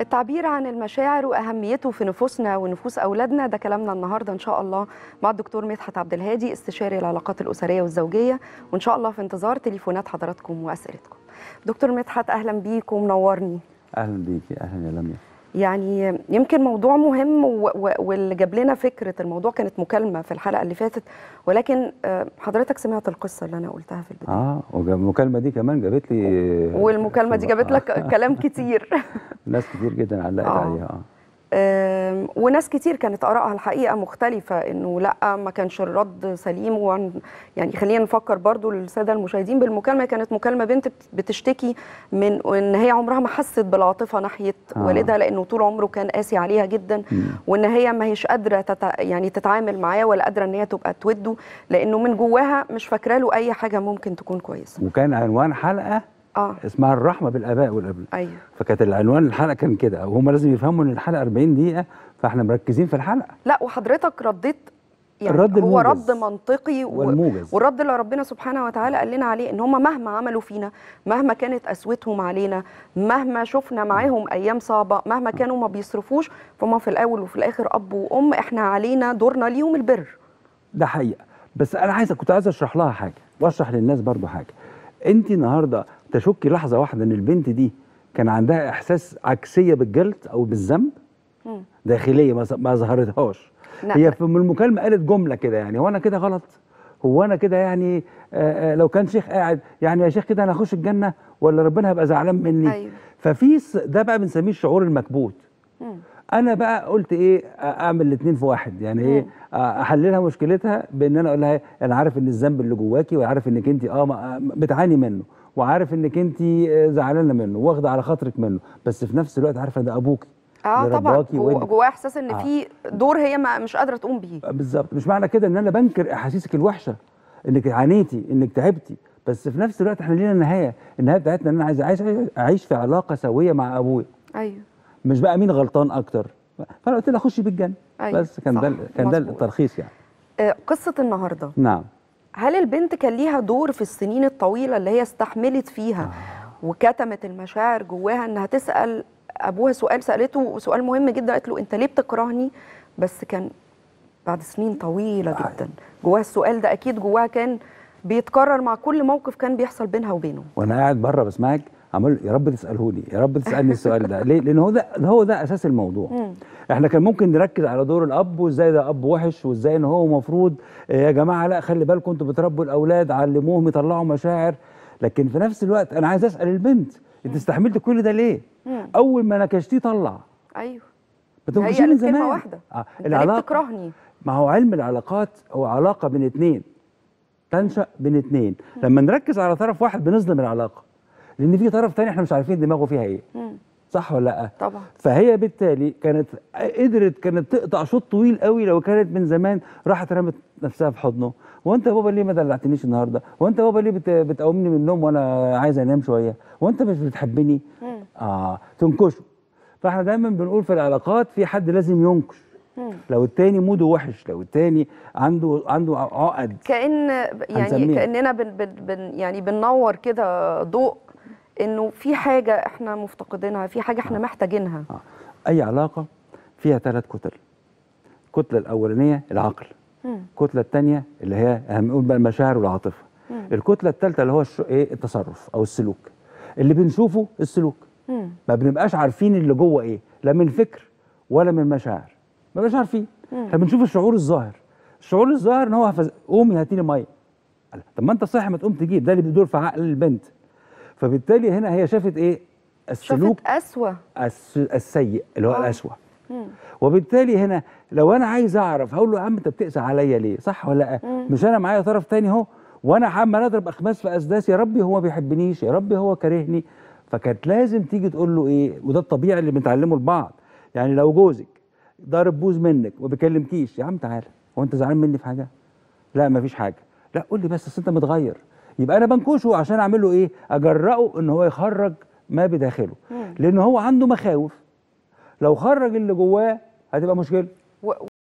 التعبير عن المشاعر واهميته في نفوسنا ونفوس اولادنا ده كلامنا النهارده ان شاء الله مع الدكتور مدحت عبد الهادي استشاري العلاقات الاسريه والزوجيه وان شاء الله في انتظار تليفونات حضراتكم واسئلتكم دكتور مدحت اهلا بيك ومنورني اهلا بيكي اهلا يا لميا يعني يمكن موضوع مهم واللي جاب لنا فكره الموضوع كانت مكالمه في الحلقه اللي فاتت ولكن آه، حضرتك سمعت القصه اللي انا قلتها في البدايه اه والمكالمه دي كمان جابت لي والمكالمه دي جابت لك كلام كتير ناس كتير جدا علقت آه. عليها اه وناس كتير كانت آرائها الحقيقة مختلفة إنه لا ما كانش الرد سليم يعني خلينا نفكر برضو للسادة المشاهدين بالمكالمة كانت مكالمة بنت بتشتكي من إن هي عمرها ما حست بالعاطفة ناحية آه. والدها لأنه طول عمره كان قاسي عليها جدا م. وإن هي ما هيش قادرة تتع... يعني تتعامل معاه ولا قادرة إن هي تبقى توده لأنه من جواها مش فاكرة له أي حاجة ممكن تكون كويسة وكان عنوان حلقة اه اسمها الرحمه بالاباء والابناء ايوه فكانت العنوان الحلقه كان كده وهم لازم يفهموا ان الحلقه 40 دقيقه فاحنا مركزين في الحلقه لا وحضرتك رديت يعني الرد هو رد منطقي والموجز والرد اللي ربنا سبحانه وتعالى قال لنا عليه ان هم مهما عملوا فينا مهما كانت قسوتهم علينا مهما شفنا معاهم ايام صعبه مهما كانوا ما بيصرفوش فهم في الاول وفي الاخر اب وام احنا علينا دورنا ليهم البر ده حقيقه بس انا عايزه كنت عايز اشرح لها حاجه واشرح للناس برضو حاجه انت النهارده تشكي لحظه واحده ان البنت دي كان عندها احساس عكسيه بالجلد او بالذنب داخليه ما ظهرتهاش هي في المكالمه قالت جمله كده يعني هو انا كده غلط هو انا كده يعني آه، آه، لو كان شيخ قاعد يعني يا شيخ كده انا هخش الجنه ولا ربنا هيبقى زعلان مني أيوة. ففي ده بقى بنسميه الشعور المكبوت مم. انا بقى قلت ايه اعمل الاثنين في واحد يعني ايه احللها مشكلتها بان انا اقول لها انا عارف ان الذنب اللي جواكي وعارف انك انت اه, آه، بتعاني منه وعارف انك انت آه، زعلانه منه واخده على خاطرك منه بس في نفس الوقت عارفه ده ابوكي اه طبعا جواه احساس ان آه. في دور هي ما مش قادره تقوم بيه آه، بالظبط مش معنى كده ان انا بنكر احاسيسك الوحشه انك عانيتي انك تعبتي بس في نفس الوقت احنا لينا نهايه النهايه بتاعتنا ان انا عايز اعيش اعيش في علاقه سويه مع ابويا ايوه مش بقى مين غلطان اكتر فانا قلت لها خشي بالجنه أيوة. بس كان ده كان ده التلخيص يعني آه، قصه النهارده نعم هل البنت كان ليها دور في السنين الطويله اللي هي استحملت فيها آه. وكتمت المشاعر جواها انها تسال ابوها سؤال سالته سؤال مهم جدا قالت له انت ليه بتكرهني بس كان بعد سنين طويله آه. جدا جواها السؤال ده اكيد جواها كان بيتكرر مع كل موقف كان بيحصل بينها وبينه وانا قاعد بره بسمعك عمال يا رب تساله لي يا رب تسالني السؤال ده ليه لان هو ده هو ده اساس الموضوع مم. احنا كان ممكن نركز على دور الاب وازاي ده اب وحش وازاي ان هو المفروض آه، يا جماعه لا خلي بالكم انتوا بتربوا الاولاد علموهم يطلعوا مشاعر لكن في نفس الوقت انا عايز اسال البنت انت استحملت كل ده ليه مم. اول ما نكشتيه طلع ايوه مش من زمان واحده آه. العلاقه بتكرهني ما هو علم العلاقات هو علاقه بين اثنين تنشا بين اثنين لما نركز على طرف واحد بنظلم العلاقه لان في طرف ثاني احنا مش عارفين دماغه فيها ايه صح ولا لا طبعا فهي بالتالي كانت قدرت كانت تقطع شوط طويل قوي لو كانت من زمان راحت رمت نفسها في حضنه وانت يا بابا ليه ما دلعتنيش النهارده وانت يا بابا ليه بت... بتقومني من النوم وانا عايز انام شويه وانت مش بتحبني مم. اه تنكشه فاحنا دايما بنقول في العلاقات في حد لازم ينكش مم. لو التاني موده وحش لو التاني عنده عنده عقد كان يعني هنسميه. كاننا بن بن يعني بننور كده ضوء انه في حاجه احنا مفتقدينها في حاجه احنا آه. محتاجينها آه. اي علاقه فيها ثلاث كتل الكتله الاولانيه العقل الكتله الثانيه اللي هي هنقول بقى المشاعر والعاطفه الكتله الثالثه اللي هو الش... ايه التصرف او السلوك اللي بنشوفه السلوك مم. ما بنبقاش عارفين اللي جوه ايه لا من فكر ولا من مشاعر ما بنبقاش عارفين احنا بنشوف الشعور الظاهر الشعور الظاهر ان هو قومي هاتي لي ميه طب ما انت صاحي ما تقوم تجيب ده اللي بيدور في عقل البنت فبالتالي هنا هي شافت ايه السلوك شافت اسوأ السيء اللي هو أوه. الاسوأ وبالتالي هنا لو انا عايز اعرف هقول له يا عم انت بتقسى عليا ليه صح ولا لا مش انا معايا طرف تاني اهو وانا عمال اضرب اخماس في اسداس يا ربي هو ما بيحبنيش يا ربي هو كارهني فكانت لازم تيجي تقول له ايه وده الطبيعي اللي بنتعلمه لبعض يعني لو جوزك ضارب بوز منك وما بيكلمكيش يا عم تعالى هو انت زعلان مني في حاجه لا ما فيش حاجه لا قول لي بس اصل انت متغير يبقى انا بنكشه عشان اعمل له ايه اجرأه ان هو يخرج ما بداخله مم. لان هو عنده مخاوف لو خرج اللي جواه هتبقى مشكله